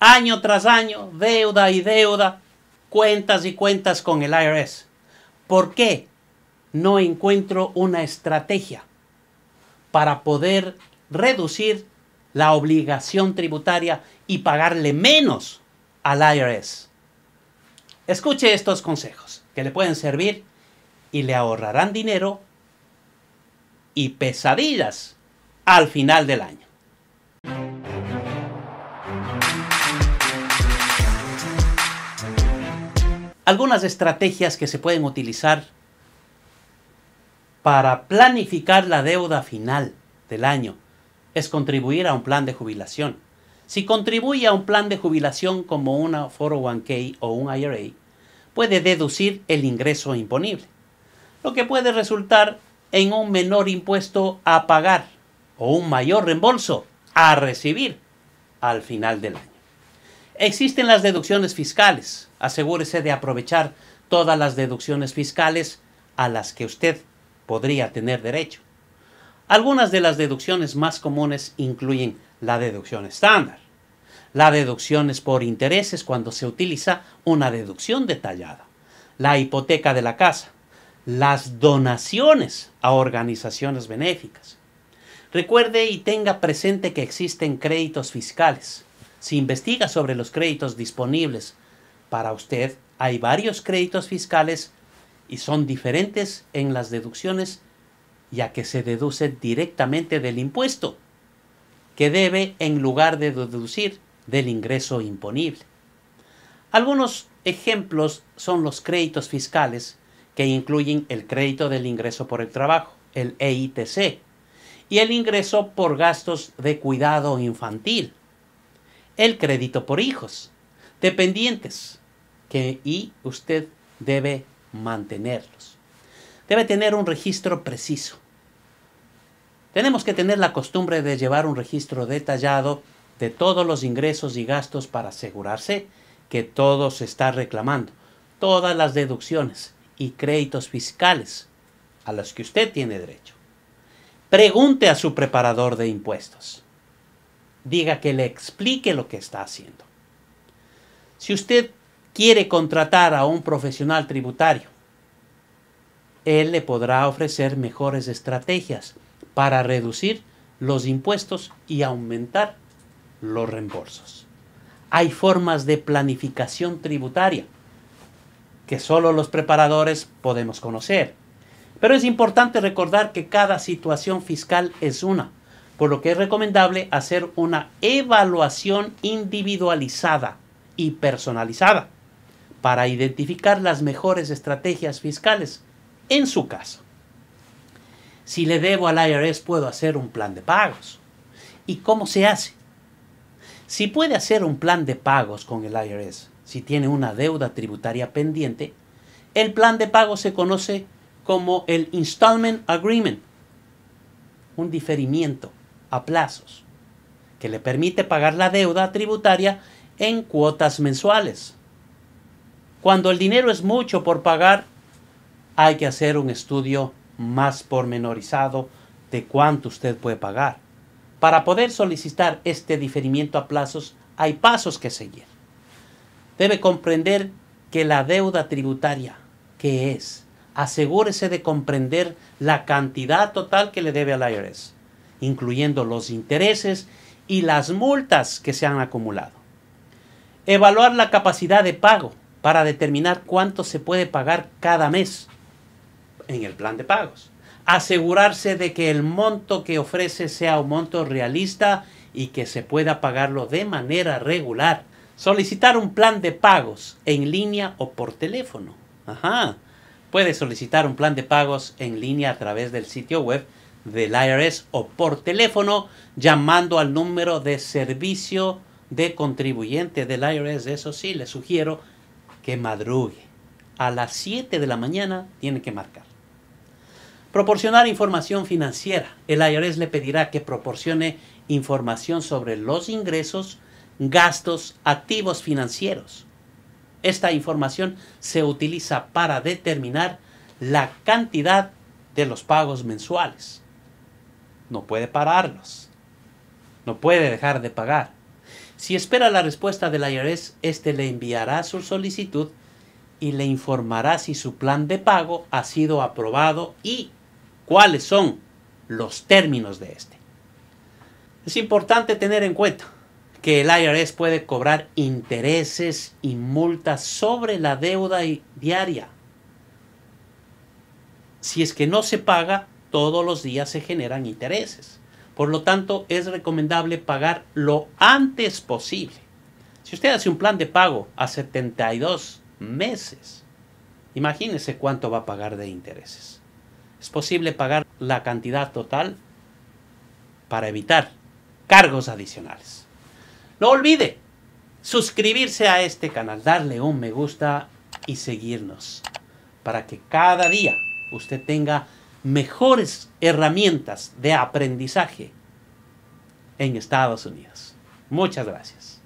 año tras año, deuda y deuda, cuentas y cuentas con el IRS. ¿Por qué no encuentro una estrategia para poder reducir la obligación tributaria y pagarle menos al IRS? Escuche estos consejos que le pueden servir y le ahorrarán dinero y pesadillas al final del año. algunas estrategias que se pueden utilizar para planificar la deuda final del año es contribuir a un plan de jubilación. Si contribuye a un plan de jubilación como una 401k o un IRA, puede deducir el ingreso imponible, lo que puede resultar en un menor impuesto a pagar o un mayor reembolso a recibir al final del año. Existen las deducciones fiscales. Asegúrese de aprovechar todas las deducciones fiscales a las que usted podría tener derecho. Algunas de las deducciones más comunes incluyen la deducción estándar, la deducción por intereses cuando se utiliza una deducción detallada, la hipoteca de la casa, las donaciones a organizaciones benéficas. Recuerde y tenga presente que existen créditos fiscales si investiga sobre los créditos disponibles para usted, hay varios créditos fiscales y son diferentes en las deducciones ya que se deduce directamente del impuesto que debe en lugar de deducir del ingreso imponible. Algunos ejemplos son los créditos fiscales que incluyen el crédito del ingreso por el trabajo, el EITC, y el ingreso por gastos de cuidado infantil el crédito por hijos, dependientes, que, y usted debe mantenerlos. Debe tener un registro preciso. Tenemos que tener la costumbre de llevar un registro detallado de todos los ingresos y gastos para asegurarse que todo se está reclamando, todas las deducciones y créditos fiscales a los que usted tiene derecho. Pregunte a su preparador de impuestos diga que le explique lo que está haciendo. Si usted quiere contratar a un profesional tributario, él le podrá ofrecer mejores estrategias para reducir los impuestos y aumentar los reembolsos. Hay formas de planificación tributaria que solo los preparadores podemos conocer. Pero es importante recordar que cada situación fiscal es una por lo que es recomendable hacer una evaluación individualizada y personalizada para identificar las mejores estrategias fiscales en su caso. Si le debo al IRS puedo hacer un plan de pagos. ¿Y cómo se hace? Si puede hacer un plan de pagos con el IRS, si tiene una deuda tributaria pendiente, el plan de pago se conoce como el Installment Agreement, un diferimiento a plazos, que le permite pagar la deuda tributaria en cuotas mensuales. Cuando el dinero es mucho por pagar, hay que hacer un estudio más pormenorizado de cuánto usted puede pagar. Para poder solicitar este diferimiento a plazos hay pasos que seguir. Debe comprender que la deuda tributaria, que es, asegúrese de comprender la cantidad total que le debe al IRS incluyendo los intereses y las multas que se han acumulado. Evaluar la capacidad de pago para determinar cuánto se puede pagar cada mes en el plan de pagos. Asegurarse de que el monto que ofrece sea un monto realista y que se pueda pagarlo de manera regular. Solicitar un plan de pagos en línea o por teléfono. Ajá. puede solicitar un plan de pagos en línea a través del sitio web del IRS o por teléfono llamando al número de servicio de contribuyente del IRS. Eso sí, le sugiero que madrugue. A las 7 de la mañana tiene que marcar. Proporcionar información financiera. El IRS le pedirá que proporcione información sobre los ingresos, gastos, activos financieros. Esta información se utiliza para determinar la cantidad de los pagos mensuales no puede pararlos. No puede dejar de pagar. Si espera la respuesta del IRS, éste le enviará su solicitud y le informará si su plan de pago ha sido aprobado y cuáles son los términos de este. Es importante tener en cuenta que el IRS puede cobrar intereses y multas sobre la deuda diaria. Si es que no se paga, todos los días se generan intereses. Por lo tanto, es recomendable pagar lo antes posible. Si usted hace un plan de pago a 72 meses, imagínese cuánto va a pagar de intereses. Es posible pagar la cantidad total para evitar cargos adicionales. No olvide suscribirse a este canal, darle un me gusta y seguirnos para que cada día usted tenga mejores herramientas de aprendizaje en Estados Unidos. Muchas gracias.